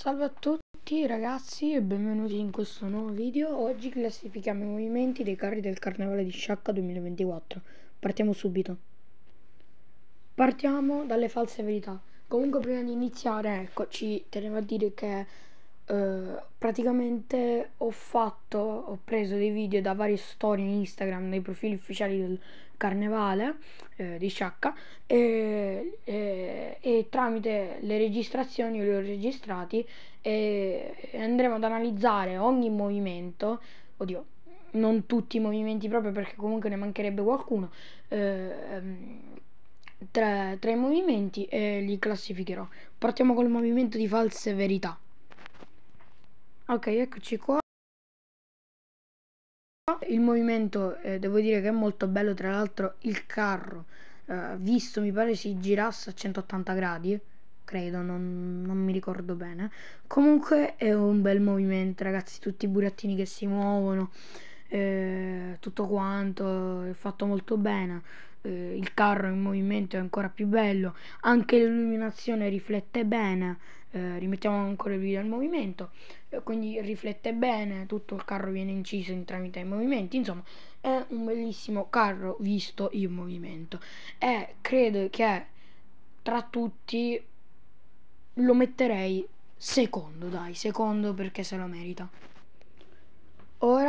Salve a tutti ragazzi e benvenuti in questo nuovo video. Oggi classifichiamo i movimenti dei carri del Carnevale di Sciacca 2024. Partiamo subito. Partiamo dalle false verità. Comunque prima di iniziare, ecco, ci tenevo a dire che eh, praticamente ho fatto, ho preso dei video da varie storie in Instagram, dai profili ufficiali del carnevale eh, di Sciacca e, e, e, tramite le registrazioni li ho registrati e, e andremo ad analizzare ogni movimento, oddio, non tutti i movimenti proprio perché comunque ne mancherebbe qualcuno. Eh, tra, tra i movimenti e li classificherò. Partiamo col movimento di false verità ok eccoci qua il movimento eh, devo dire che è molto bello tra l'altro il carro eh, visto mi pare si girasse a 180 gradi credo non, non, mi ricordo bene comunque è un bel movimento ragazzi tutti i burattini che si muovono eh, tutto quanto è fatto molto bene eh, il carro in movimento è ancora più bello anche l'illuminazione riflette bene eh, rimettiamo ancora il video al movimento eh, quindi riflette bene tutto il carro viene inciso in tramite i movimenti insomma è un bellissimo carro visto in movimento e credo che tra tutti lo metterei secondo dai secondo perché se lo merita ora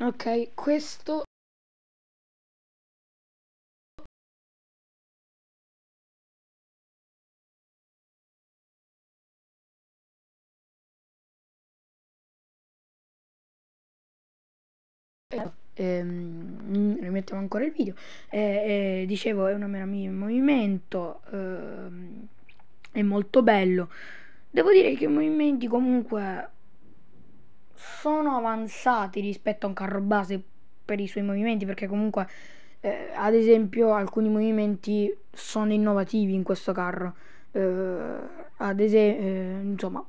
ok questo Ehm, mm, rimettiamo ancora il video eh, eh, dicevo è un meraviglia in movimento ehm, è molto bello devo dire che i movimenti comunque sono avanzati rispetto a un carro base per i suoi movimenti, perché comunque eh, ad esempio alcuni movimenti sono innovativi in questo carro. Eh, ad esempio, eh, insomma,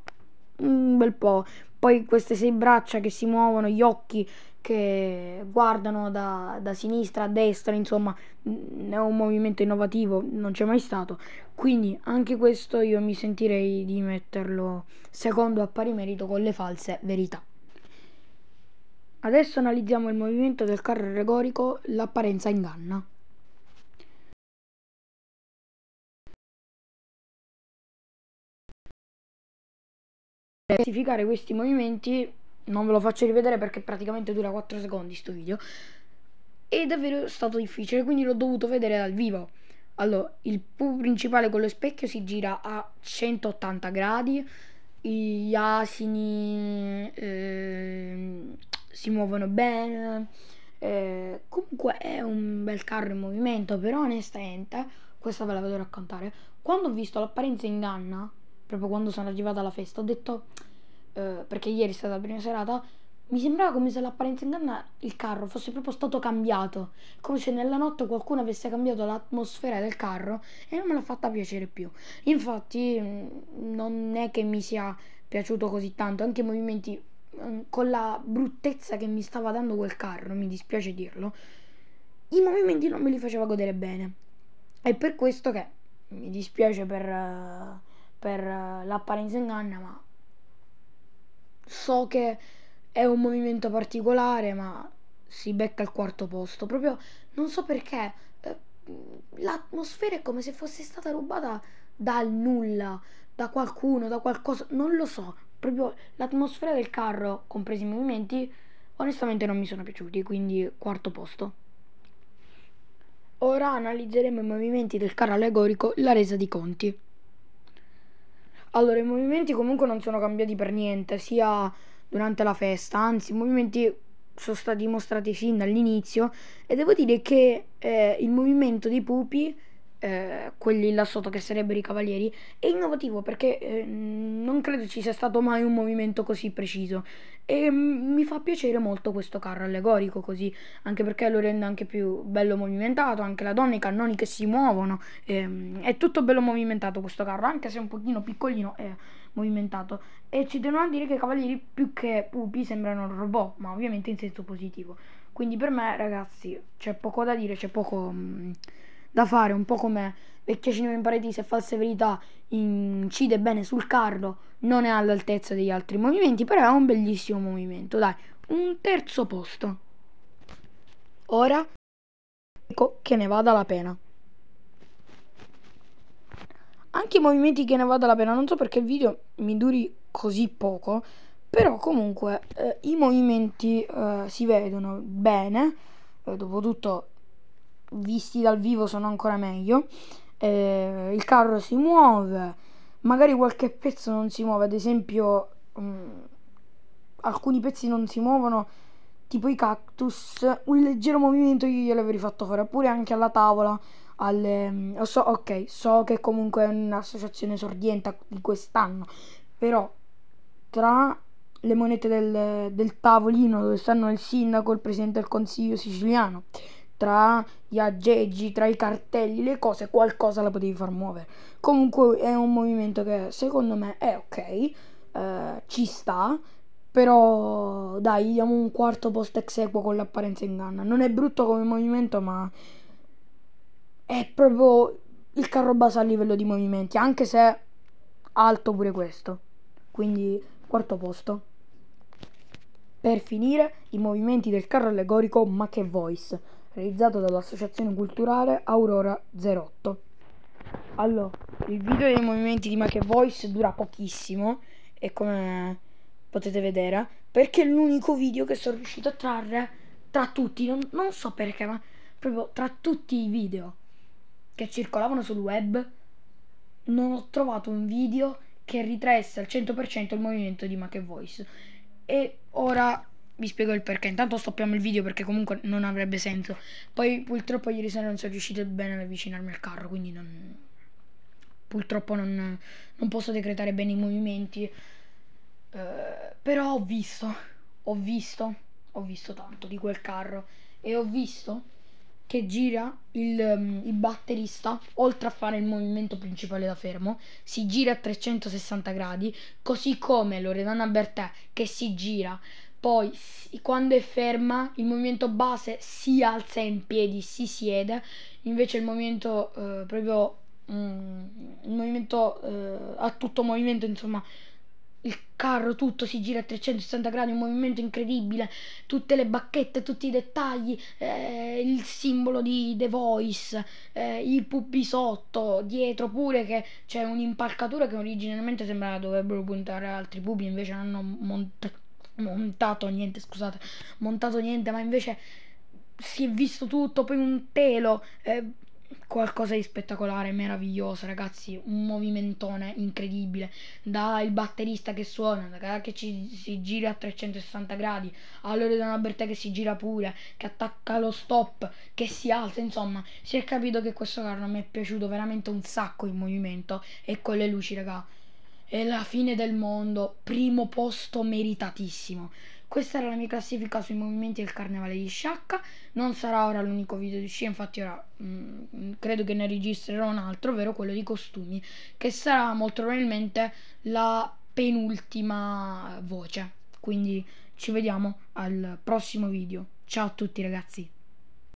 un bel po'. Poi queste sei braccia che si muovono, gli occhi che guardano da, da sinistra a destra, insomma, è un movimento innovativo, non c'è mai stato. Quindi anche questo io mi sentirei di metterlo secondo a pari merito con le false verità. Adesso analizziamo il movimento del carro allegorico L'apparenza inganna. Per classificare questi movimenti non ve lo faccio rivedere perché praticamente dura 4 secondi sto video. È davvero stato difficile, quindi l'ho dovuto vedere dal vivo. Allora, il PU principale con lo specchio si gira a 180 gradi, gli asini... Eh, si muovono bene. Eh, comunque è un bel carro in movimento, però onestamente, questa ve la vedo raccontare, quando ho visto l'apparenza inganna, proprio quando sono arrivata alla festa, ho detto, eh, perché ieri è stata la prima serata, mi sembrava come se l'apparenza inganna il carro fosse proprio stato cambiato, come se nella notte qualcuno avesse cambiato l'atmosfera del carro e non me l'ha fatta piacere più. Infatti mm, non è che mi sia piaciuto così tanto, anche i movimenti Mm, con la bruttezza che mi stava dando quel carro, mi dispiace dirlo, i movimenti non me li faceva godere bene. È per questo che mi dispiace per, eh, per eh, l'apparenza inganna, ma so che è un movimento particolare, ma si becca al quarto posto. Proprio non so perché. Eh, mm, l'atmosfera è come se fosse stata rubata dal nulla da qualcuno, da qualcosa, non lo so. Proprio l'atmosfera del carro, compresi i movimenti, onestamente non mi sono piaciuti, quindi quarto posto. Ora analizzeremo i movimenti del carro allegorico la resa di conti. Allora, i movimenti comunque non sono cambiati per niente, sia durante la festa, anzi i movimenti sono stati mostrati fin dall'inizio e devo dire che eh, il movimento dei pupi eh, quelli là sotto che sarebbero i cavalieri, è innovativo perché eh, non credo ci sia stato mai un movimento così preciso e mm, mi fa piacere molto questo carro allegorico così, anche perché lo rende anche più bello movimentato, anche la donna, i cannoni che si muovono, ehm, è tutto bello movimentato questo carro, anche se un pochino piccolino è movimentato e ci devono dire che i cavalieri più che pupi sembrano robot, ma ovviamente in senso positivo. Quindi per me ragazzi c'è poco da dire, c'è poco... Mh, mm, da fare, un po' come vecchia cinema in paradiso e false verità incide bene sul carro, non è all'altezza degli altri movimenti, però è un bellissimo movimento, dai, un terzo posto. Ora ecco che ne vada la pena. Anche i movimenti che ne vada la pena, non so perché il video mi duri così poco, però comunque eh, i movimenti eh, si vedono bene, eh, dopotutto visti dal vivo sono ancora meglio. Eh, il carro si muove, magari qualche pezzo non si muove, ad esempio mh, mm, alcuni pezzi non si muovono, tipo i cactus, un leggero movimento io glielo avrei fatto fare, oppure anche alla tavola. Alle, mm, so, ok, so che comunque è un'associazione sordiente di quest'anno, però tra le monete del, del tavolino dove stanno il sindaco, il presidente del consiglio siciliano, tra gli aggeggi, tra i cartelli, le cose, qualcosa la potevi far muovere. Comunque è un movimento che secondo me è ok, eh, ci sta, però dai, diamo un quarto post ex equo con l'apparenza in ganna. Non è brutto come movimento, ma è proprio il carro basso a livello di movimenti, anche se alto pure questo. Quindi quarto posto. Per finire, i movimenti del carro allegorico, ma che voice realizzato dall'associazione culturale Aurora 08. Allora, il video dei movimenti di Make Voice dura pochissimo e come potete vedere, perché è l'unico video che sono riuscito a trarre tra tutti, non, non so perché, ma proprio tra tutti i video che circolavano sul web, non ho trovato un video che ritraesse al 100% il movimento di Make Voice. E ora vi spiego il perché. Intanto stoppiamo il video perché comunque non avrebbe senso. Poi purtroppo ieri sera non sono riuscito bene ad avvicinarmi al carro, quindi non... purtroppo non, non posso decretare bene i movimenti. Uh, però ho visto, ho visto, ho visto tanto di quel carro e ho visto che gira il, um, il, batterista, oltre a fare il movimento principale da fermo, si gira a 360 gradi, così come Loredana Bertè che si gira poi quando è ferma il movimento base si alza in piedi, si siede, invece il movimento eh, proprio mm, il movimento eh, a tutto movimento, insomma, il carro tutto si gira a 360 gradi, un movimento incredibile, tutte le bacchette, tutti i dettagli, eh, il simbolo di The Voice, eh, i pupi sotto, dietro pure che c'è un'impalcatura che originariamente sembrava dovrebbero puntare altri pupi, invece hanno montato montato niente, scusate, montato niente, ma invece si è visto tutto, poi un telo, eh, qualcosa di spettacolare, meraviglioso, ragazzi, un movimentone incredibile, dal batterista che suona, da che ci, si gira a 360 gradi, da una Bertè che si gira pure, che attacca lo stop, che si alza, insomma, si è capito che questo carro mi è piaciuto veramente un sacco il movimento e con le luci, ragazzi e la fine del mondo, primo posto meritatissimo. Questa era la mia classifica sui movimenti del carnevale di Sciacca, non sarà ora l'unico video di sci, infatti ora mh, mm, credo che ne registrerò un altro, ovvero quello di costumi, che sarà molto probabilmente la penultima voce. Quindi ci vediamo al prossimo video. Ciao a tutti ragazzi!